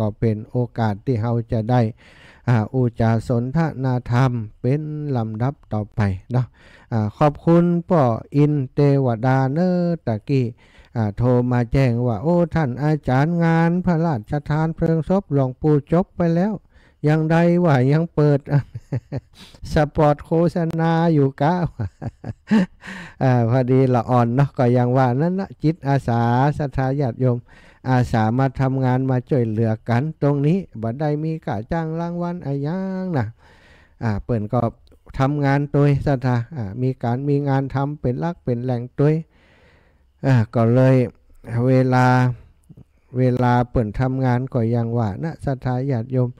ก็เป็นโอกาสที่เราจะได้อุจาสนทนาธรรมเป็นลำดับต่อไปเนาะขอบคุณป่ออินเตวดาเนอตะกี้โทรมาแจ้งว่า โอ้ท่านอาจารย์งานพระราชทานเพลิงศพหลวงปู่จบไปแล้ว ยังใดว่ายังเปิด สปอร์ตโฆษณาอยู่ก้าวพอดีละอ่อนเนาะก็ยังว่า นั้นนะจิตอาสาสัทธาญาติโยมอาสามาทำงานมาช่วยเหลือกัน ตรงนี้บัดได้มีกาจ้างรางวัลอะไรยังนะอ่าเปิ่นก็ทำงานตัวสัตว์มีการมีงานทำเป็นลักเป็นแหล่งตัวอ่าก็เลยเวลาเวลาเปิ่นทำงานก็ยังว่านะสัตยาติโยม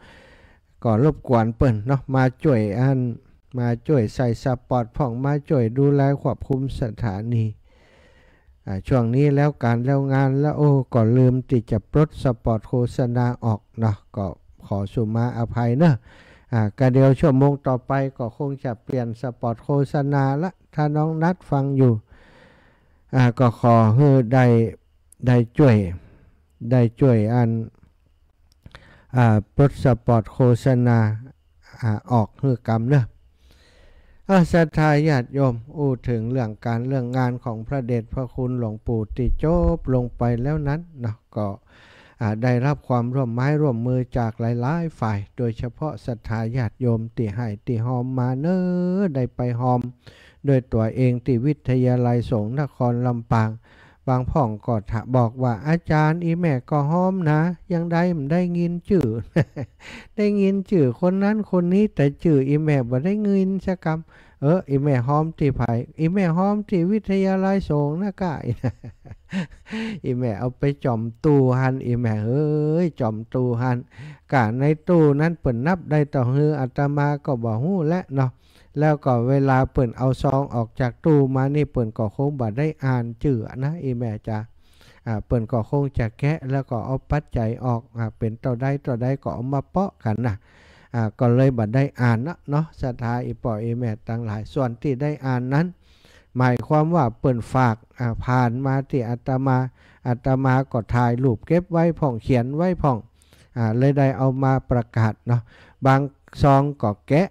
ก็รบกวนเปิ่นเนาะมาช่วยอันมาช่วยใส่สปอร์ต พ่องมาช่วยดูแลควบคุมสถานีช่วงนี้แล้วการแล้วงานแล้วโอ้ก็ลืมที่จะปลดสปอตโฆษณาออกเนาะก็ขอสุมาอภัยเนาะกรเดียวชั่วโมงต่อไปก็คงจะเปลี่ยนสปอตโฆษณาละถ้าน้องนัดฟังอยู่ ก็ขอเฮ้ได้ได้ช่วย ได้ช่วยอันปลดสปอตโฆษณาออกเฮือกรรมเนาะอศรัทธาญาติโยม อู้ถึงเรื่องการเรื่องงานของพระเดชพระคุณหลวงปู่ติโจบลงไปแล้วนั้นนะก็ได้รับความร่วมไม้ร่วมมือจากหลายๆ ฝ่ายโดยเฉพาะศรัทธาญาติโยมติให้ติหอมมาเนอได้ไปหอม โดยตัวเองที่วิทยาลัยสงฆ์นครลำปางบางพ่องก็บอกว่าอาจารย์อีแม่ก็ห้อมนะ ยังได้มได้เงินจื่อได้เงินจื่อคนนั้นคนนี้แต่จื่ออีแม่บ่ได้เงินสักคำเอออีแม่ห้อมที่ไผ่อีแม่ห้อมที่วิทยาลัยสงนะกายอีแม่เอาไปจอมตูหันอีแม่เฮ้ยจอมตูหันกะในตู้นั้นเปิดนับได้ต่อเฮืออาตมาก็บอกหู้และเนาะแล้วก็เวลาเปิดเอาซองออกจากตู้มานี่เปิ่ก็คงบ่ได้อ่านจื่อนะอีแม่จ้าเปิ่ก็คงจะแกะแล้วก็เอาปัจจัยออกอเป็นต่อได้ต่อได้ก็เอามาเปาะกันนะก็เลยบัดได้อ่านนะเนาะสถาอีปออีแม่ต่างหลายส่วนที่ได้อ่านนั้น หมายความว่าเปิดฝากผ่านมาที่อาตมาอาตมาก็ถ่ายรูปเก็บไว้ผ่องเขียนไว้ผ่องเลยได้เอามาประกาศเนาะบางซองก็แกะ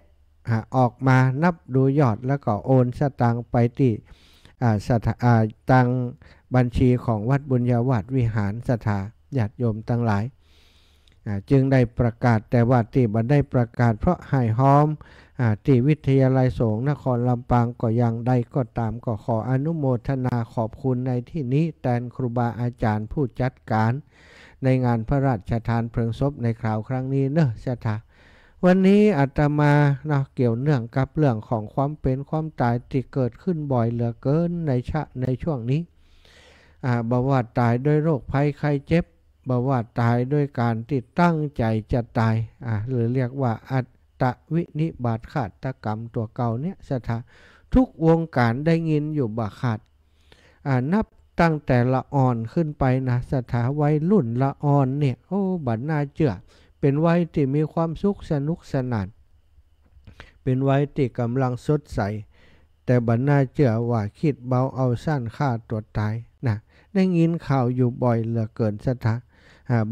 ออกมานับดูยอดแล้วก็โอนสตังไปที่สถาตังบัญชีของวัดบุญญาวัดวิหารสถาญาติโยมตั้งหลายจึงได้ประกาศแต่ว่าที่บันได้ประกาศเพราะหายหอมอที่วิทยาลัยสงฆ์นครลำปางก็ยังได้ก็ตามก็ขออนุโมทนาขอบคุณในที่นี้แทนครูบาอาจารย์ผู้จัดการในงานพระราชทานเพลิงศพในคราวครั้งนี้เนอะสถาวันนี้อาตมาเนาะเกี่ยวเนื่องกับเรื่องของความเป็นความตายที่เกิดขึ้นบ่อยเหลือเกินในชะในช่วงนี้อ่าบว่าตายด้วยโรคภัยไข้เจ็บบอว่าตายด้วยการติดตั้งใจจะตาย อ่าหรือเรียกว่าอัตวินิบาตขาดตกรรมตัวเก่าเนี่ยสถาทุกวงการได้ยินอยู่บาขาด อ่านับตั้งแต่ละอ่อนขึ้นไปนะสถาวัยรุ่นละอ่อนเนี่ยโอ้บัดน่าเจือเป็นวัยที่มีความสุขสนุกสนาน เป็นวัยที่กำลังสดใส แต่บรรณาเจือว่าคิดเบาเอาสั้นฆ่าตัวตายนะได้ยินข่าวอยู่บ่อยเหลือเกินสถา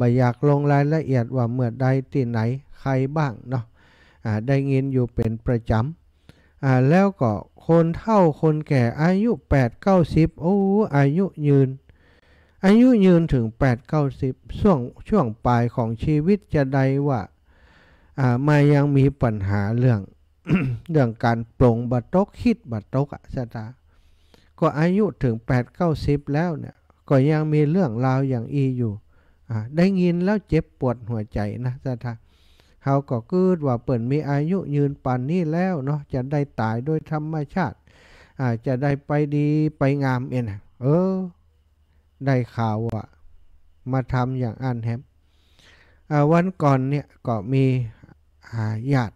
บอยากลงรายละเอียดว่าเมื่อใดที่ไหนใครบ้างเนาะได้ยินอยู่เป็นประจำแล้วก็คนเฒ่าคนแก่อายุ 8 90โอ้อายุยืนอายุยืนถึง 8 9 0 ช่วงช่วงปลายของชีวิตจะได้ว่า อ่ามายังมีปัญหาเรื่องเรื่องการปรงบัตกคิดบัตกอะสตาก็อายุถึง 8 9 0 แล้ว เนี่ย ก็ยังมีเรื่องราวอย่างอีอยู่อ่าได้ยินแล้วเจ็บปวดหัวใจนะสตาเขาก็คืดว่าเปิ่นมีอายุยืนปานนี้แล้ว เนาะจะได้ตายโดยธรรมชาติอาจจะได้ไปดีไปงามเองเออได้ข่าวว่ามาทำอย่างอันแฮมวันก่อน เนี่ยก็มีญาติ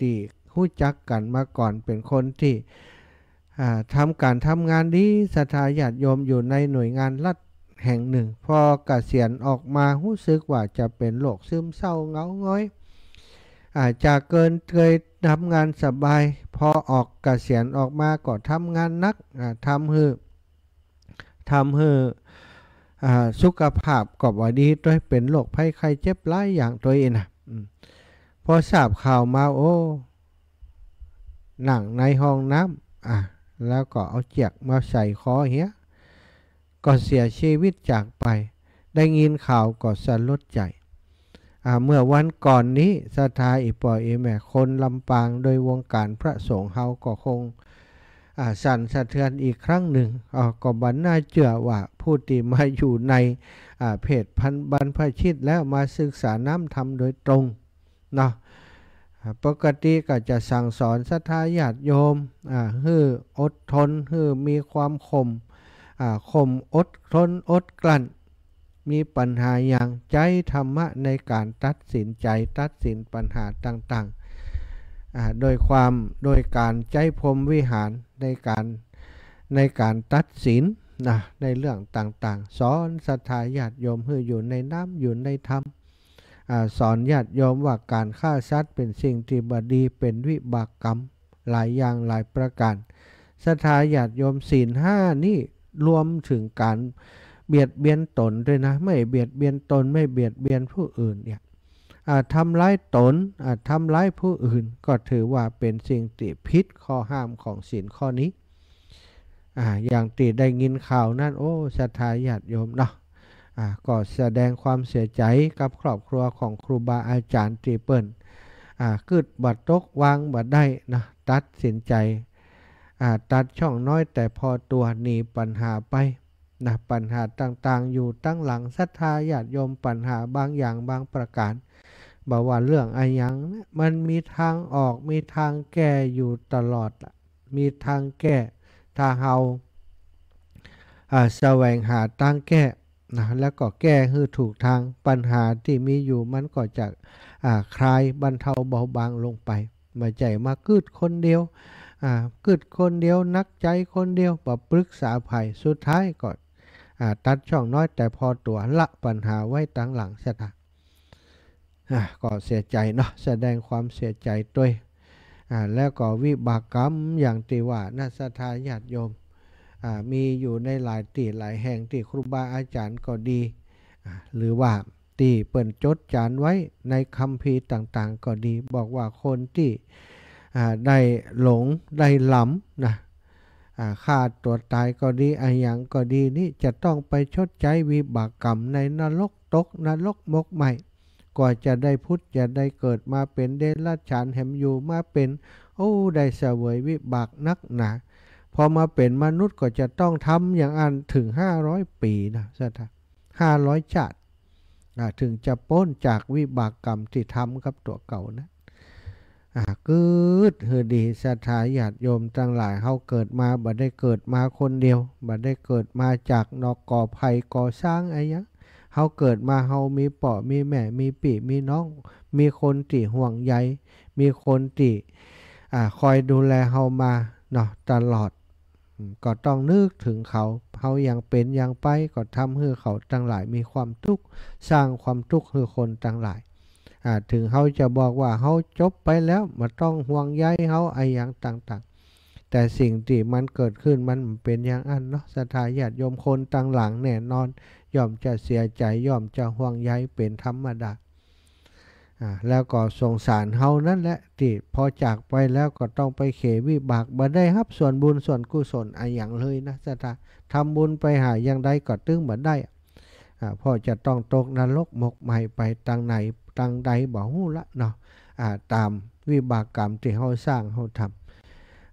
ที่หู้จักกันมาก่อนเป็นคนที่ทำการทำงานดีสถาญาติโยม อยู่ในหน่วยงานรัฐแห่งหนึ่ง พอกเกษียณออกมาหู้ซึก ว่าจะเป็นโรคซึมเศร้าเงาง้อยอาจจะเกินเคยทำงานสบาย พอออกกเกษียณออกมา ก็ทำงานนักทำหือทำให้สุขภาพกอบวันดีตัวเป็นโรคภัยไข้เจ็บรล่อย่างตัวเองนะพอทราบข่าวมาโอ้หนังในห้องน้ำอ่ะแล้วก็เอาเจียกมาใส่คอเฮียก็เสียชีวิตจากไป ได้ยินข่าวก็สลดใจ เมื่อวันก่อนนี้สถาอิปอยเอแม่ คนลำปางโดยวงการพระสงฆ์เฮาก็คงสั่นสะเทือนอีกครั้งหนึ่งก็บันน่าเจือว่าผู้ที่มาอยู่ในเพจพันบพรพชิต แล้วมาศึกษาน้ำธรรมโดยตรงเนาะปกติก็จะสั่งสอนสัทธายาติโยมฮืออดทนฮือมีความคมขมอดทน อดกลั้นมีปัญหาอย่างใจธรรมะในการตัดสินใจตัดสินปัญหาต่างโดยความโดยการใจพรมวิหารในการในการตัดสินนะในเรื่องต่างๆสอนสัทาญาติโยมให้อยู่ในน้ำอยู่ในธรรมอสอนญาติโยมว่าการฆ่าสัตว์เป็นสิ่งที่บดีเป็นวิบากกรรมหลายอย่างหลายประการสัทาญาติโยมศีลห้านี่รวมถึงการเบียดเบียนตนด้วยนะไม่เบียดเบียนตนไม่เบียดเบียนผู้อื่นเนี่ยทำร้ายตนทำร้ายผู้อื่นก็ถือว่าเป็นสิ่งติพิษข้อห้ามของศีลข้อนี้ออย่างติได้ยินข่าวนั่นโอ้สัตยาญาติโยมเนาะก็แสดงความเสียใจกับครอบครัวของครูบาอาจารย์ตีเปิลกึดบัดตกวางบัดได้นะตัดสินใจตัดช่องน้อยแต่พอตัวหนีปัญหาไปนะปัญหาต่างๆ อยู่ตั้งหลังศรัทธาญาติโยมปัญหาบางอย่างบางประการบอกว่าเรื่องอะไรยัง มันมีทางออกมีทางแก้อยู่ตลอด มีทางแก้ ถ้าเฮาแสวงหาทางแก้นะแล้วก็แก้ให้ถูกทางปัญหาที่มีอยู่มันก็จะคลายบรรเทาเบาบางลงไป มาใจมากึดคนเดียวกึดคนเดียวนักใจคนเดียวปปรึกษาภัยสุดท้ายก็ตัดช่องน้อยแต่พอตัวละปัญหาไว้ตั้งหลังเสียนก็เสียใจเนาะแสดงความเสียใจด้วย แล้วก็วิบากกรรมอย่างตีว่านัสถาญาติโยม มีอยู่ในหลายตีหลายแห่งที่ครูบาอาจารย์ก็ดี หรือว่าตีเปิ่นจดจานไว้ในคำพีต่าง ๆ ก็ดี บอกว่าคนที่ได้หลง ได้หลำนะฆ่าตัวตายก็ดีอายังก็ดีนี่จะต้องไปชดใช้วิบากกรรมในนรกตกนรกมกใหม่กว่าจะได้พุทธจะได้เกิดมาเป็นเดรัจฉานแหมอยู่มาเป็น โอ้ได้เสวยวิบากนักหนาพอมาเป็นมนุษย์ ก็จะต้องทำอย่างอัน ถึงห้าร้อยปี นะสัตว์ห้าร้อยชาติถึงจะพ้นจากวิบากกรรมที่ทำกับตัวเก่านะอ่กืดเฮดีสถาญาติโยมตั้งหลายเขาเกิดมาบัดได้เกิดมาคนเดียวบัดได้เกิดมาจากนอกก่อภัยก่อสร้างอะไรยังเฮาเกิดมาเฮามีป่อมีแม่มีปีมีน้อง มีคนตีห่วงใยมีคนตีอ่าคอยดูแลเฮามาเนาะตลอด ก็ต้องนึกถึงเขาเฮายังเป็น ยังไปก็ทำให้เขาจังหลายมีความทุกข์สร้างความทุกข์ให้คนจังหลายถึงเขาจะบอกว่าเขาจบไปแล้วมาต้องห่วงใยเขาไอ้อย่างต่างแต่สิ่งที่มันเกิดขึ้นมันเป็นอย่างอันเนาะสถาญาติโยมคนต่างหลังแน่นอน ย่อมจะเสียใจย่อมจะห่วงใยเป็นธรรมดาแล้วก็สงสารเฮานั่นแหละที่พอจากไปแล้วก็ต้องไปเขวิบากบ่ได้ครับส่วนบุญส่วนกุศลอะอย่างเลยนะสถาทำบุญไปหาอย่างใดก็ตึ้งบ่ได้พ่อจะต้องตกนรกหมกใหม่ไปตังไหนตังใดบ่หู้ละเนาะตามวิบากกรรมที่เฮาสร้างเฮาทำ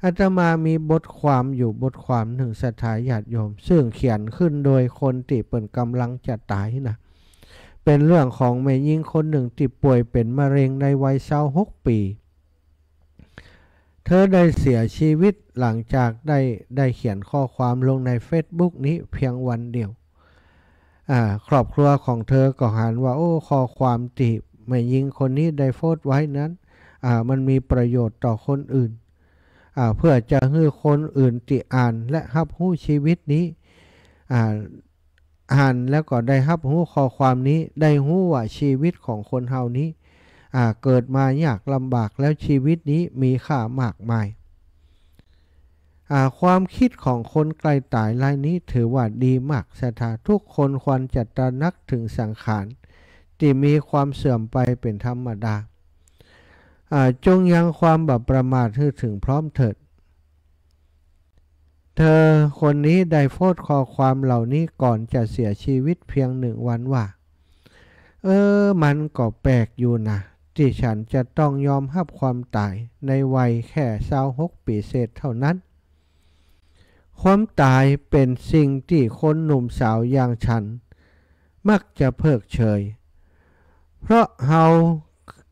อาตมามีบทความอยู่บทความหนึ่งสถาญาติโยม ซึ่งเขียนขึ้นโดยคนที่เป็นกำลังจะตายนะเป็นเรื่องของแม่ยิ่งคนหนึ่งที่ป่วยเป็นมะเร็งในวัยเศร้าหกปี เธอได้เสียชีวิตหลังจากได้ได้เขียนข้อความลงใน Facebook นี้เพียงวันเดียว ครอบครัวของเธอก็หันว่าโอ้ข้อความติแม่ยิงคนนี้ได้โพสต์ไว้นั้นมันมีประโยชน์ต่อคนอื่นเพื่อจะให้คนอื่นติอ่านและฮับหู้ชีวิตนี้ อ่านอ่านแล้วก็ได้ฮับหู้ข้อความนี้ได้หู้ว่าชีวิตของคนเฮานี้เกิดมายากลำบากแล้วชีวิตนี้มีค่ามากมายความคิดของคนไกลตายรายนี้ถือว่าดีมากสถาทุกคนควรจัดตระนักถึงสังขารที่มีความเสื่อมไปเป็นธรรมดาจงยังความแบบประมาทให้ถึงพร้อมเถิด เธอคนนี้ได้โพดคอความเหล่านี้ก่อนจะเสียชีวิตเพียงหนึ่งวันว่า เออมันก็แปลกอยู่นะที่ฉันจะต้องยอมรับความตายในวัยแค่สาวหกปีเศษเท่านั้น ความตายเป็นสิ่งที่คนหนุ่มสาวอย่างฉัน มักจะเพิกเฉย เพราะเฮา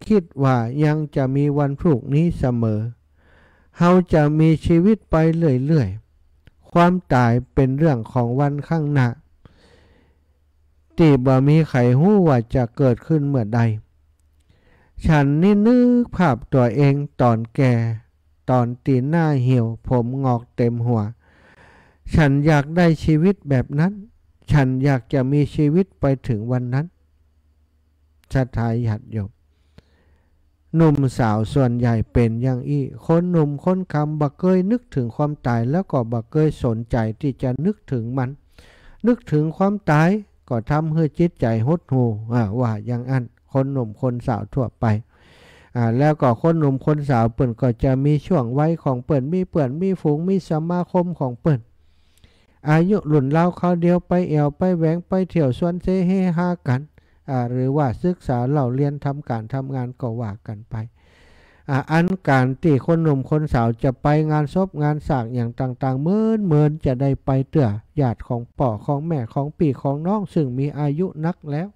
คิดว่ายังจะมีวันพรุ่งนี้เสมอ เฮาจะมีชีวิตไปเรื่อยๆ ความตายเป็นเรื่องของวันข้างหน้าตีบ่มีไขรหู้ว่าจะเกิดขึ้นเมื่อใด ฉันนี่นึกภาพตัวเองตอนแก่ ตอนตีหน้าเหี่ยวผมงอกเต็มหัว ฉันอยากได้ชีวิตแบบนั้น ฉันอยากจะมีชีวิตไปถึงวันนั้นชาทายหัดยบหนุ่มสาวส่วนใหญ่เป็นอย่างอี้คนหนุ่มคนคำบักเกยนึกถึงความตายแล้วก็บักเกยสนใจที่จะนึกถึงมัน นึกถึงความตายก็ทำให้จิตใจหดหูว่าอย่างอันคนหนุ่มคนสาวทั่วไปแล้วก็คนหนุ่มคนสาวเปิ่นก็จะมีช่วงวัยของเปิ่นมีเปิ่นมีฝูงมีสมาคมของเปิ่นอายุหลุนเล่าเขาเดียวไปเอวไปแหวงไปเที่ยวสวนเซเฮฮากันหรือว่าศึกษาเล่าเรียนทำการทำงานก็ว่ากันไปอันการที่คนหนุ่มคนสาวจะไปงานศพงานสากอย่างต่างๆเมินเมินจะได้ไปเตื่อญาติของป่อของแม่ของปีของน้องซึ่งมีอายุนักแล้ว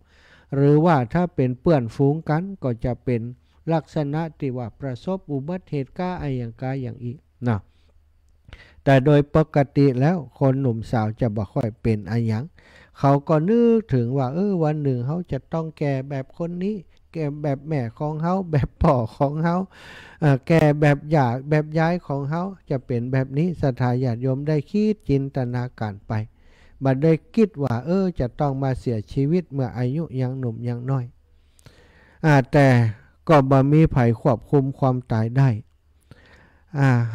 หรือว่าถ้าเป็นเปื่อนฟูงกันก็จะเป็นลักษณะที่ว่าประสบอุบัติเหตุก้าไออย่างกายอย่างอีกนะแต่โดยปกติแล้วคนหนุ่มสาวจะบ่ค่อยเป็นอายังเขาก็นึกถึงว่า เออ วันหนึ่งเขาจะต้องแก่แบบคนนี้ แก่แบบแม่ของเขาแบบพ่อของเขาแก่แบบอยากแบบย้ายของเขาจะเป็นแบบนี้สถาญาติโยมได้คิด จินตนาการไปบัดได้คิดว่าเออจะต้องมาเสียชีวิตเมื่ออายุยังหนุ่มยังน้อยอแต่ก็บ่มีไผควบคุมความตายได้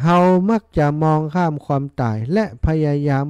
เฮามักจะมองข้ามความตายและพยายาม